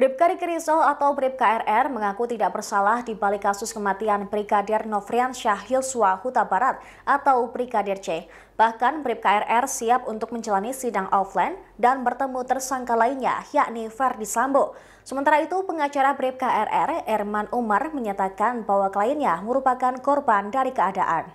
Bribka Riki Rizal atau Bribka RR mengaku tidak bersalah di balik kasus kematian Brigadir Novrian Syahil Huta Barat atau Brigadir C. Bahkan Bribka RR siap untuk menjalani sidang offline dan bertemu tersangka lainnya yakni Ferdi Sambo. Sementara itu pengacara Bribka RR Erman Umar menyatakan bahwa kliennya merupakan korban dari keadaan.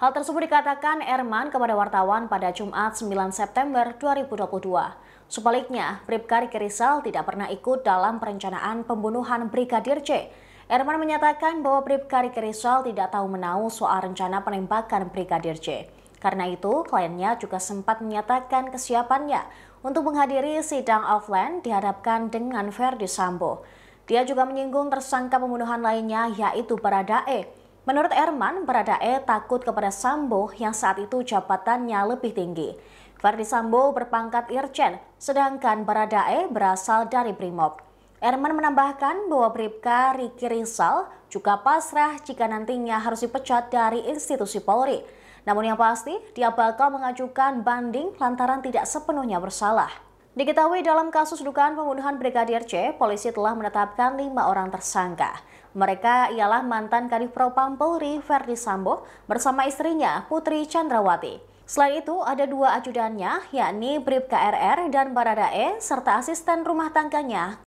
Hal tersebut dikatakan Erman kepada wartawan pada Jumat 9 September 2022. Sebaliknya, Bribka Riki Rizal tidak pernah ikut dalam perencanaan pembunuhan Brigadir C. Erman menyatakan bahwa Bribka Riki Rizal tidak tahu menahu soal rencana penembakan Brigadir C. Karena itu, kliennya juga sempat menyatakan kesiapannya untuk menghadiri sidang offline dihadapkan dengan Verdi Sambo. Dia juga menyinggung tersangka pembunuhan lainnya yaitu Baradae. Menurut Erman, Baradae takut kepada Sambo yang saat itu jabatannya lebih tinggi. Verdi Sambo berpangkat Irjen, sedangkan Baradae berasal dari Brimob. Erman menambahkan bahwa Bribka Riki Rizal juga pasrah jika nantinya harus dipecat dari institusi Polri. Namun yang pasti, dia bakal mengajukan banding lantaran tidak sepenuhnya bersalah. Diketahui dalam kasus dugaan pembunuhan Brigadir C, polisi telah menetapkan lima orang tersangka. Mereka ialah mantan Kadif Propam Polri Verdi Sambo bersama istrinya Putri Chandrawati. Selain itu, ada dua ajudannya, yakni Brib KRR dan Baradae, serta asisten rumah tangganya.